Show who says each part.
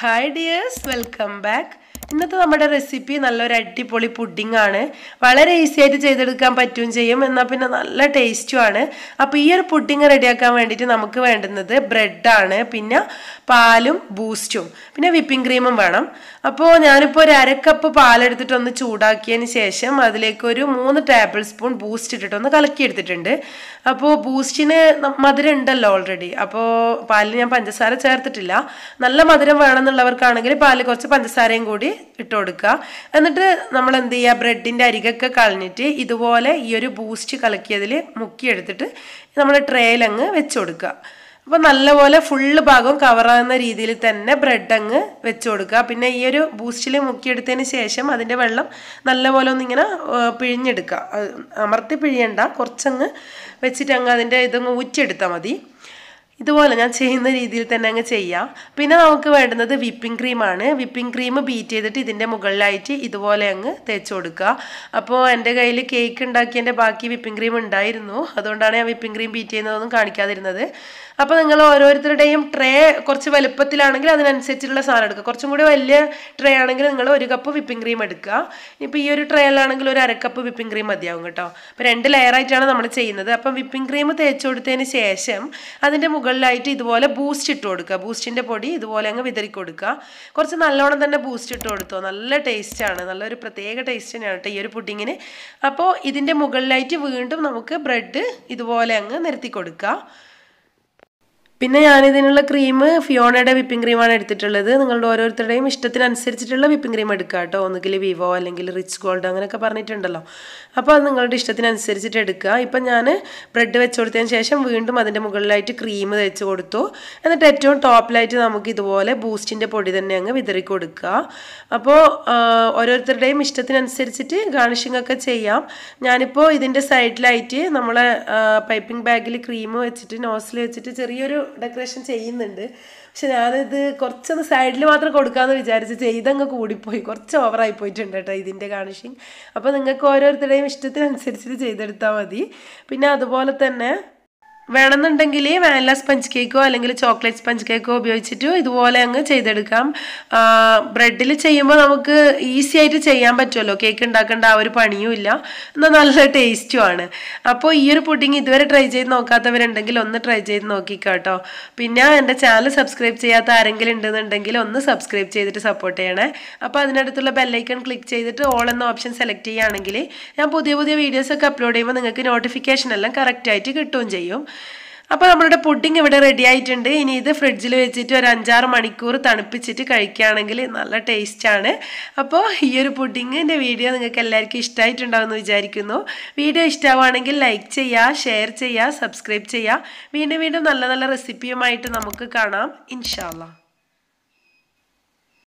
Speaker 1: Hi dears, welcome back. ഇന്നത്തെ നമ്മുടെ recipe നല്ലൊരു അടിപൊളി പുഡിംഗ് ആണ് വളരെ ഈസി ആയിട്ട് ചെയ്തെടുക്കാൻ പറ്റുകയും ചെയ്യും എന്നാൽ പിന്നെ നല്ല ടേസ്റ്റും ആണ് അപ്പോൾ ഈ ഒരു പുഡിംഗ് റെഡിയാക്കാൻ വേണ്ടിയിട്ട് നമുക്ക് വേണ്ടുന്നത് ബ്രെഡാണ് പിന്നെ പാലും ബൂസ്റ്റും പിന്നെ വിപ്പിംഗ് ക്രീമും വേണം അപ്പോൾ ഞാനിപ്പോൾ ഒരു അരക്കപ്പ് പാലെടുത്തിട്ടൊന്ന് ചൂടാക്കിയതിന് ശേഷം അതിലേക്ക് ഒരു മൂന്ന് ടേബിൾ സ്പൂൺ ബൂസ്റ്റ് ഇട്ടിട്ടൊന്ന് കലക്കിയെടുത്തിട്ടുണ്ട് അപ്പോൾ ബൂസ്റ്റിന് മധുരം ഉണ്ടല്ലോ ഓൾറെഡി അപ്പോൾ പാലിൽ ഞാൻ പഞ്ചസാര ചേർത്തിട്ടില്ല നല്ല മധുരം വേണമെന്നുള്ളവർക്കാണെങ്കിൽ പാലിൽ കുറച്ച് പഞ്ചസാരയും കൂടി ഇട്ട് കൊടുക്കുക എന്നിട്ട് നമ്മൾ എന്ത് ചെയ്യുക ബ്രെഡിൻ്റെ അരികൊക്കെ കളഞ്ഞിട്ട് ഇതുപോലെ ഈ ഒരു ബൂസ്റ്റ് കലക്കിയതിൽ മുക്കിയെടുത്തിട്ട് നമ്മൾ ട്രേയിലങ്ങ് വെച്ച് കൊടുക്കുക അപ്പോൾ നല്ലപോലെ ഫുള്ള് ഭാഗം കവറാകുന്ന രീതിയിൽ തന്നെ ബ്രെഡ് അങ്ങ് വെച്ച് കൊടുക്കുക പിന്നെ ഈ ഒരു ബൂസ്റ്റിൽ മുക്കിയെടുത്തതിന് ശേഷം അതിൻ്റെ വെള്ളം നല്ലപോലെ ഒന്നിങ്ങനെ പിഴിഞ്ഞെടുക്കുക അമർത്തി പിഴിയണ്ട കുറച്ചങ്ങ് വെച്ചിട്ട് അങ്ങ് അതിൻ്റെ ഇതങ്ങ് ഊറ്റിയെടുത്താൽ മതി ഇതുപോലെ ഞാൻ ചെയ്യുന്ന രീതിയിൽ തന്നെ അങ്ങ് ചെയ്യാം പിന്നെ നമുക്ക് വേണ്ടുന്നത് വിപ്പിംഗ് ക്രീമാണ് വിപ്പിംഗ് ക്രീം ബീറ്റ് ചെയ്തിട്ട് ഇതിൻ്റെ മുകളിലായിട്ട് ഇതുപോലെ അങ്ങ് തേച്ച് കൊടുക്കുക അപ്പോൾ എൻ്റെ കയ്യിൽ കേക്ക് ഉണ്ടാക്കിയതിൻ്റെ ബാക്കി വിപ്പിംഗ് ക്രീം ഉണ്ടായിരുന്നു അതുകൊണ്ടാണ് ഞാൻ വിപ്പിംഗ് ക്രീം ബീറ്റ് ചെയ്യുന്നതൊന്നും കാണിക്കാതിരുന്നത് അപ്പോൾ നിങ്ങൾ ഓരോരുത്തരുടെയും ട്രേ കുറച്ച് വലുപ്പത്തിലാണെങ്കിൽ അതിനനുസരിച്ചിട്ടുള്ള സാധനം എടുക്കുക കുറച്ചും കൂടി വലിയ ട്രേ ആണെങ്കിൽ നിങ്ങൾ ഒരു കപ്പ് വിപ്പിംഗ് ക്രീം എടുക്കുക ഇപ്പോൾ ഈ ഒരു ട്രേയിലാണെങ്കിൽ ഒരു അരക്കപ്പ് വിപ്പിംഗ് ക്രീം മതിയാവും കേട്ടോ അപ്പോൾ രണ്ട് ലെയറായിട്ടാണ് നമ്മൾ ചെയ്യുന്നത് അപ്പം വിപ്പിംഗ് ക്രീം തേച്ച് കൊടുത്തതിന് ശേഷം അതിൻ്റെ മുകളിൽ മുകളിലായിട്ട് ഇതുപോലെ ബൂസ്റ്റ് ഇട്ട് കൊടുക്കുക ബൂസ്റ്റിൻ്റെ പൊടി ഇതുപോലെ അങ്ങ് വിതറി കൊടുക്കുക കുറച്ച് നല്ലോണം തന്നെ ബൂസ്റ്റ് ഇട്ട് കൊടുത്തോ നല്ല ടേസ്റ്റാണ് നല്ലൊരു പ്രത്യേക ടേസ്റ്റ് തന്നെയാണ് കേട്ടോ ഈ ഒരു പുഡിങ്ങിന് അപ്പോൾ ഇതിൻ്റെ മുകളിലായിട്ട് വീണ്ടും നമുക്ക് ബ്രെഡ് ഇതുപോലെ അങ്ങ് നിരത്തി കൊടുക്കുക പിന്നെ ഞാനിതിനുള്ള ക്രീം ഫിയോണയുടെ വിപ്പിംഗ് ക്രീമാണ് എടുത്തിട്ടുള്ളത് നിങ്ങളുടെ ഓരോരുത്തരുടെയും ഇഷ്ടത്തിനനുസരിച്ചിട്ടുള്ള വിപ്പിംഗ് ക്രീം എടുക്കുക കേട്ടോ ഒന്നുകിൽ വിവോ അല്ലെങ്കിൽ റിച്ച് ഗോൾഡ് അങ്ങനെയൊക്കെ പറഞ്ഞിട്ടുണ്ടല്ലോ അപ്പോൾ അത് നിങ്ങളുടെ ഇഷ്ടത്തിനനുസരിച്ചിട്ട് എടുക്കുക ഇപ്പം ഞാൻ ബ്രെഡ് വെച്ച് കൊടുത്തതിന് ശേഷം വീണ്ടും അതിൻ്റെ മുകളിലായിട്ട് ക്രീം തേച്ച് കൊടുത്തു എന്നിട്ട് ഏറ്റവും ടോപ്പിലായിട്ട് നമുക്ക് ഇതുപോലെ ബൂസ്റ്റിൻ്റെ പൊടി തന്നെ അങ്ങ് വിതറി കൊടുക്കുക അപ്പോൾ ഓരോരുത്തരുടെയും ഇഷ്ടത്തിനനുസരിച്ചിട്ട് ഗാർണിഷിംഗ് ഒക്കെ ചെയ്യാം ഞാനിപ്പോൾ ഇതിൻ്റെ സൈഡിലായിട്ട് നമ്മളെ പൈപ്പിംഗ് ബാഗിൽ ക്രീം വെച്ചിട്ട് നോസിൽ വെച്ചിട്ട് ചെറിയൊരു ഡെക്കറേഷൻ ചെയ്യുന്നുണ്ട് പക്ഷെ ഞാനിത് കുറച്ചൊന്ന് സൈഡിൽ മാത്രം കൊടുക്കാമെന്ന് വിചാരിച്ച് ചെയ്തങ്ങ് കൂടിപ്പോയി കുറച്ച് ഓവറായി പോയിട്ടുണ്ട് കേട്ടോ ഇതിൻ്റെ ഗാർണിഷിങ് അപ്പോൾ നിങ്ങൾക്ക് ഓരോരുത്തരുടെയും ഇഷ്ടത്തിനനുസരിച്ചിട്ട് ചെയ്തെടുത്താൽ മതി പിന്നെ അതുപോലെ തന്നെ വേണമെന്നുണ്ടെങ്കിൽ വാനില സ്പഞ്ച് കേക്കോ അല്ലെങ്കിൽ ചോക്ലേറ്റ് സ്പഞ്ച് കേക്കോ ഉപയോഗിച്ചിട്ട് ഇതുപോലെ അങ്ങ് ചെയ്തെടുക്കാം ബ്രെഡിൽ ചെയ്യുമ്പോൾ നമുക്ക് ഈസി ആയിട്ട് ചെയ്യാൻ പറ്റുമല്ലോ കേക്ക് ഉണ്ടാക്കേണ്ട ആ ഒരു പണിയും ഇല്ല എന്നാൽ നല്ല ടേസ്റ്റും ആണ് അപ്പോൾ ഈ ഒരു പുഡിങ് ഇതുവരെ ട്രൈ ചെയ്ത് നോക്കാത്തവരുണ്ടെങ്കിൽ ഒന്ന് ട്രൈ ചെയ്ത് നോക്കിക്കോട്ടോ പിന്നെ എൻ്റെ ചാനൽ സബ്സ്ക്രൈബ് ചെയ്യാത്ത ആരെങ്കിലും ഉണ്ടെന്നുണ്ടെങ്കിൽ ഒന്ന് സബ്സ്ക്രൈബ് ചെയ്തിട്ട് സപ്പോർട്ട് ചെയ്യണേ അപ്പോൾ അതിനടുത്തുള്ള ബെല്ലൈക്കൺ ക്ലിക്ക് ചെയ്തിട്ട് ഓൾ എന്ന ഓപ്ഷൻ സെലക്ട് ചെയ്യുകയാണെങ്കിൽ ഞാൻ പുതിയ പുതിയ വീഡിയോസൊക്കെ അപ്ലോഡ് ചെയ്യുമ്പോൾ നിങ്ങൾക്ക് നോട്ടിഫിക്കേഷൻ എല്ലാം കറക്റ്റായിട്ട് കിട്ടുകയും ചെയ്യും അപ്പോൾ നമ്മളുടെ പുഡിംഗ് ഇവിടെ റെഡി ആയിട്ടുണ്ട് ഇനി ഇത് ഫ്രിഡ്ജിൽ വെച്ചിട്ട് ഒരു അഞ്ചാറ് മണിക്കൂർ തണുപ്പിച്ചിട്ട് കഴിക്കുകയാണെങ്കിൽ നല്ല ടേസ്റ്റാണ് അപ്പോൾ ഈ ഒരു പുഡിങ്ങിൻ്റെ വീഡിയോ നിങ്ങൾക്ക് എല്ലാവർക്കും ഇഷ്ടമായിട്ടുണ്ടാവുമെന്ന് വിചാരിക്കുന്നു വീഡിയോ ഇഷ്ടമാവുകയാണെങ്കിൽ ലൈക്ക് ചെയ്യുക ഷെയർ ചെയ്യുക സബ്സ്ക്രൈബ് ചെയ്യുക വീണ്ടും വീണ്ടും നല്ല നല്ല റെസിപ്പിയുമായിട്ട് നമുക്ക് കാണാം ഇൻഷാല്ലാം